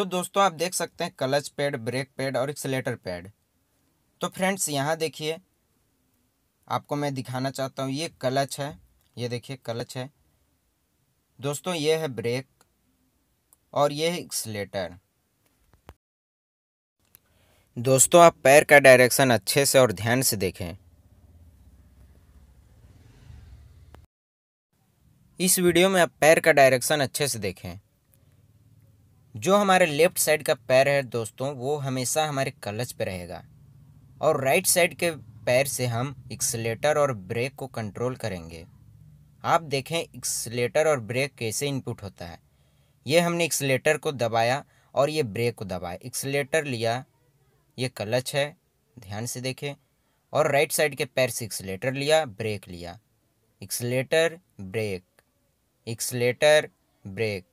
तो दोस्तों आप देख सकते हैं क्लच पैड ब्रेक पैड और एक्सलेटर पैड तो फ्रेंड्स यहाँ देखिए आपको मैं दिखाना चाहता हूँ ये क्लच है ये देखिए क्लच है दोस्तों ये है ब्रेक और ये है एक्सलेटर दोस्तों आप पैर का डायरेक्शन अच्छे से और ध्यान से देखें इस वीडियो में आप पैर का डायरेक्शन अच्छे से देखें जो हमारे लेफ्ट साइड का पैर है दोस्तों वो हमेशा हमारे क्लच पे रहेगा और राइट साइड के पैर से हम एक्सलेटर और ब्रेक को कंट्रोल करेंगे आप देखें एक्सलेटर और ब्रेक कैसे इनपुट होता है ये हमने एक्सलेटर को दबाया और ये ब्रेक को दबाया एक्सलेटर लिया ये क्लच है ध्यान से देखें और राइट साइड के पैर से एक्सलेटर लिया ब्रेक लिया accelerator brake accelerator brake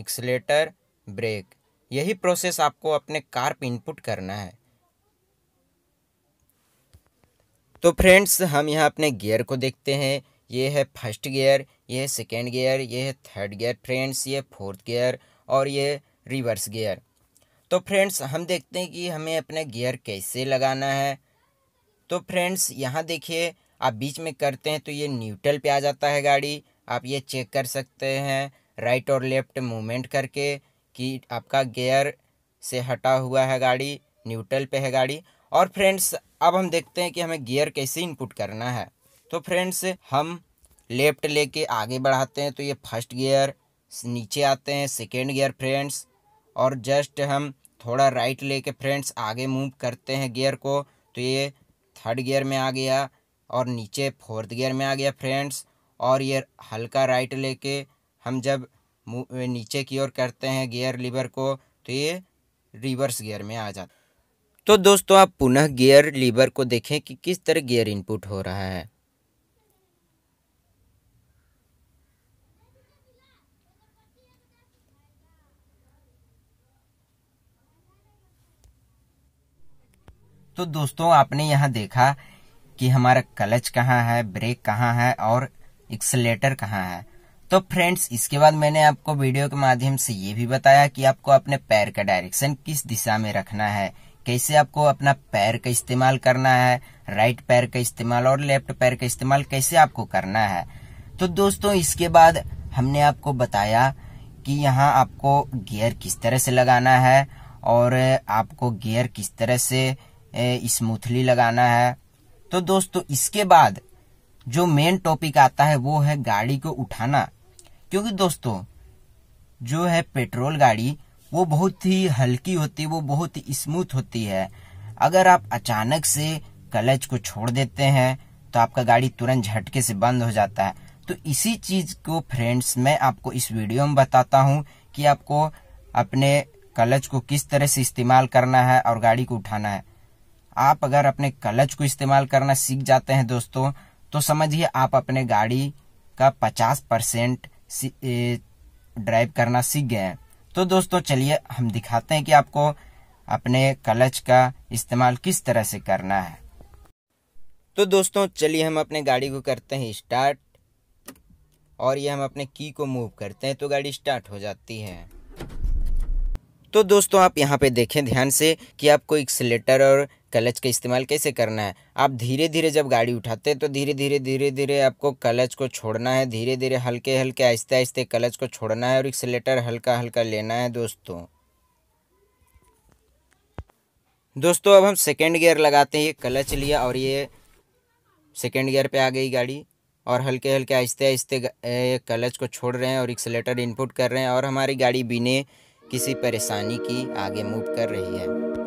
accelerator brake यही प्रोसेस आपको अपने कार पे इनपुट करना है तो फ्रेंड्स हम यहाँ अपने गियर को देखते हैं ये है फर्स्ट गियर ये है सेकेंड गियर ये है थर्ड गियर फ्रेंड्स ये फोर्थ गियर और ये रिवर्स गियर तो फ्रेंड्स हम देखते हैं कि हमें अपने गियर कैसे लगाना है तो फ्रेंड्स यहाँ देखिए आप बीच में करते हैं तो ये न्यूट्रल पे आ जाता है गाड़ी आप ये चेक कर सकते हैं राइट और लेफ्ट मूवमेंट करके कि आपका गेयर से हटा हुआ है गाड़ी न्यूट्रल पे है गाड़ी और फ्रेंड्स अब हम देखते हैं कि हमें गियर कैसे इनपुट करना है तो फ्रेंड्स हम लेफ्ट लेके आगे बढ़ाते हैं तो ये फर्स्ट गियर नीचे आते हैं सेकेंड गियर फ्रेंड्स और जस्ट हम थोड़ा राइट लेके फ्रेंड्स आगे मूव करते हैं गियर को तो ये थर्ड गियर में आ गया और नीचे फोर्थ गियर में आ गया फ्रेंड्स और ये हल्का राइट लेके हम जब नीचे की ओर करते हैं गियर लीवर को तो ये रिवर्स गियर में आ जाता तो दोस्तों आप पुनः गियर लीवर को देखें कि किस तरह गियर इनपुट हो रहा है तो दोस्तों आपने यहाँ देखा कि हमारा क्लच कहाँ है ब्रेक कहाँ है और एक्सलेटर कहाँ है तो फ्रेंड्स इसके बाद मैंने आपको वीडियो के माध्यम से ये भी बताया कि आपको अपने पैर का डायरेक्शन किस दिशा में रखना है कैसे आपको अपना पैर का इस्तेमाल करना है राइट पैर का इस्तेमाल और लेफ्ट पैर का इस्तेमाल कैसे आपको करना है तो दोस्तों इसके बाद हमने आपको बताया कि यहाँ आपको गियर किस तरह से लगाना है और आपको गियर किस तरह से स्मूथली लगाना है तो दोस्तों इसके बाद जो मेन टॉपिक आता है वो है गाड़ी को उठाना क्योंकि दोस्तों जो है पेट्रोल गाड़ी वो बहुत ही हल्की होती है वो बहुत ही स्मूथ होती है अगर आप अचानक से कलच को छोड़ देते हैं तो आपका गाड़ी तुरंत झटके से बंद हो जाता है तो इसी चीज को फ्रेंड्स मैं आपको इस वीडियो में बताता हूँ कि आपको अपने कलच को किस तरह से इस्तेमाल करना है और गाड़ी को उठाना है आप अगर अपने कलच को इस्तेमाल करना सीख जाते हैं दोस्तों तो समझिए आप अपने गाड़ी का 50 परसेंट ड्राइव करना सीख गए हैं तो दोस्तों चलिए हम दिखाते हैं कि आपको अपने क्लच का इस्तेमाल किस तरह से करना है तो दोस्तों चलिए हम अपने गाड़ी को करते हैं स्टार्ट और ये हम अपने की को मूव करते हैं तो गाड़ी स्टार्ट हो जाती है तो दोस्तों आप यहाँ पे देखें ध्यान से कि आपको एक्सलेटर और क्लच का इस्तेमाल कैसे करना है आप धीरे धीरे जब गाड़ी उठाते हैं तो धीरे धीरे धीरे धीरे आपको क्लच को छोड़ना है धीरे धीरे हल्के हल्के आहिस्ते आहिस्ते क्लच को छोड़ना है और एक्सीटर हल्का हल्का लेना है दोस्तों दोस्तों अब हम सेकेंड गियर लगाते हैं ये क्लच लिया और ये सेकेंड गियर पे आ गई गाड़ी और हल्के हल्के आहिस्ते आहिस्ते क्लच को छोड़ रहे हैं और एक्सीटर इनपुट कर रहे हैं और हमारी गाड़ी बिना किसी परेशानी की आगे मूव कर रही है